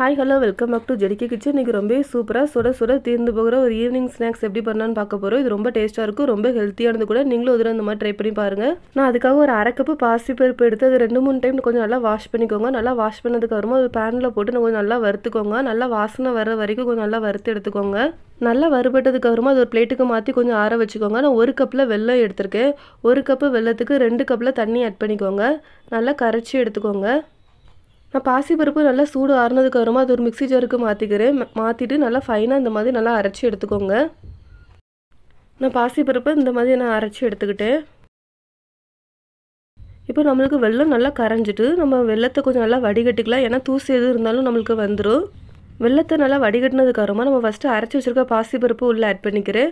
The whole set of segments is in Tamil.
hi hello welcome back to ஜெடிக்கி கிச்சன் இன்றைக்கி ரொம்ப சூப்பராக சுட சுட தீர்ந்து போகிற ஒரு ஈவினிங் ஸ்நாக்ஸ் எப்படி பண்ணான்னு பார்க்க போகிறோம் இது ரொம்ப டேஸ்ட்டாக இருக்கும் ரொம்ப ஹெல்த்தியானது கூட நீங்களும் ஒரு இந்த மாதிரி ட்ரை பண்ணி பாருங்கள் நான் அதுக்காக ஒரு அரை கப்பு பாசிப்பருப்பு எடுத்து அது ரெண்டு மூணு டைம் கொஞ்சம் நல்லா வாஷ் பண்ணிக்கோங்க நல்லா வாஷ் பண்ணதுக்கப்புறமா ஒரு பேனில் போட்டு கொஞ்சம் நல்லா வறுத்துக்கோங்க நல்லா வாசனை வர வரைக்கும் கொஞ்சம் நல்லா வறுத்து எடுத்துக்கோங்க நல்லா வறுபட்டதுக்கப்புறமா அது ஒரு பிளேட்டுக்கு மாற்றி கொஞ்சம் ஆற வச்சுக்கோங்க நான் ஒரு கப்பில் வெள்ளம் எடுத்திருக்கேன் ஒரு கப்பு வெள்ளத்துக்கு ரெண்டு கப்பில் தண்ணி ஆட் பண்ணிக்கோங்க நல்லா கரைச்சி எடுத்துக்கோங்க நான் பாசிப்பருப்பு நல்லா சூடு ஆறுனதுக்கு அப்புறமா அது ஒரு மிக்சி ஜாருக்கு மாற்றிக்கிறேன் மாற்றிட்டு நல்லா ஃபைனாக இந்த மாதிரி நல்லா அரைச்சி எடுத்துக்கோங்க நான் பருப்பு இந்த மாதிரி நான் அரைச்சி எடுத்துக்கிட்டேன் இப்போ நம்மளுக்கு வெள்ளம் நல்லா கரைஞ்சிட்டு நம்ம வெள்ளத்தை கொஞ்சம் நல்லா வடிகட்டிக்கலாம் ஏன்னா தூசி எது இருந்தாலும் நம்மளுக்கு வந்துடும் வெள்ளத்தை நல்லா வடிகட்டினதுக்கு அப்புறமா நம்ம ஃபஸ்ட்டு அரைச்சி வச்சுருக்க பாசிப்பருப்பு உள்ளே ஆட் பண்ணிக்கிறேன்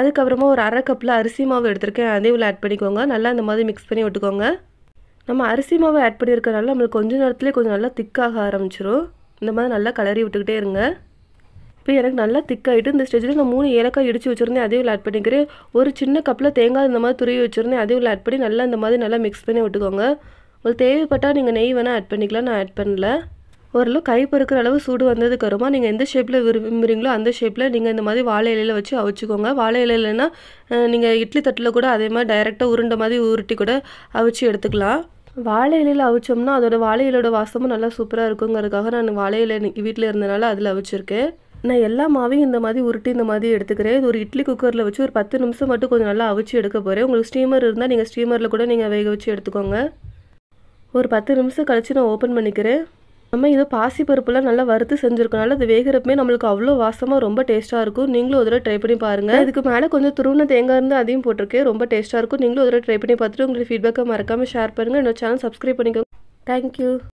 அதுக்கப்புறமா ஒரு அரை கப்பில் அரிசி மாவு எடுத்திருக்கேன் அதையும் உள்ளே ஆட் பண்ணிக்கோங்க நல்லா இந்த மாதிரி மிக்ஸ் பண்ணி விட்டுக்கோங்க நம்ம அரிசி மாவு ஆட் பண்ணியிருக்கறனால நம்மளுக்கு கொஞ்ச நேரத்துலேயே கொஞ்சம் நல்லா திக்காக ஆரம்பிச்சிடும் இந்த மாதிரி நல்லா கலரி விட்டுக்கிட்டே இருங்க இப்போ எனக்கு நல்லா திக்காகிட்டு இந்த ஸ்டேஜில் நான் மூணு ஏலக்காய் இடித்து வச்சுருந்தேன் அதே உள்ள ஆட் பண்ணிக்கிறேன் ஒரு சின்ன கப்பில் தேங்காய் இந்த மாதிரி துருவி வச்சுருந்தேன் அதே உள்ள ஆட் பண்ணி நல்லா இந்த மாதிரி நல்லா மிக்ஸ் பண்ணி விட்டுக்கோங்க உங்களுக்கு தேவைப்பட்டால் நீங்கள் நெய் வேணால் ஆட் பண்ணிக்கலாம் நான் ஆட் பண்ணல ஓரளவு கை பொறுக்கிற அளவு சூடு வந்ததுக்கு அப்புறமா நீங்கள் எந்த ஷேப்பில் விரும்புகிறீங்களோ அந்த ஷேப்பில் நீங்கள் இந்த மாதிரி வாழை இலையில் வச்சு அவிச்சுக்கோங்க வாழை இலையிலனா நீங்கள் இட்லி தட்டில் கூட அதே மாதிரி டைரெக்டாக உருண்ட மாதிரி உருட்டி கூட அவிச்சு எடுத்துக்கலாம் வாழை இலையில் அவிச்சோம்னா அதோட வாழை இலையோட வாசமும் நல்லா சூப்பராக இருக்குங்கிறதுக்காக நான் வாழை இலை வீட்டில் இருந்தனால அதில் அவிச்சிருக்கேன் நான் எல்லா மாவையும் இந்த மாதிரி உருட்டி இந்த மாதிரி எடுத்துக்கிறேன் இது ஒரு இட்லி குக்கரில் வச்சு ஒரு பத்து நிமிஷம் மட்டும் கொஞ்சம் நல்லா அவிச்சு எடுக்க போகிறேன் உங்களுக்கு ஸ்டீமர் இருந்தால் நீங்கள் ஸ்டீமரில் கூட நீங்கள் வேக வச்சு எடுத்துக்கோங்க ஒரு பத்து நிமிஷம் கழித்து நான் ஓப்பன் பண்ணிக்கிறேன் நம்ம இது பாசி பருப்புலாம் நல்லா வறுத்து செஞ்சுருக்கனால அது வேகிறப்பமே நம்மளுக்கு அவ்வளோ வாசமாக ரொம்ப டேஸ்ட்டாக இருக்கும் நீங்களும் ஒரு ட்ரை பண்ணி பாருங்கள் இதுக்கு மேலே கொஞ்சம் துருவன தேங்காய் இருந்து அதையும் போட்டிருக்கேன் ரொம்ப டேஸ்ட்டாக இருக்கும் நீங்களும் ஒரு ட்ரை பண்ணி பார்த்துட்டு உங்களுக்கு ஃபீட்பேக்காக மறக்காமல் ஷேர் பண்ணுங்கள் என்னோட சேனல் சப்ஸ்கிரைப் பண்ணிக்கோங்க தேங்க்யூ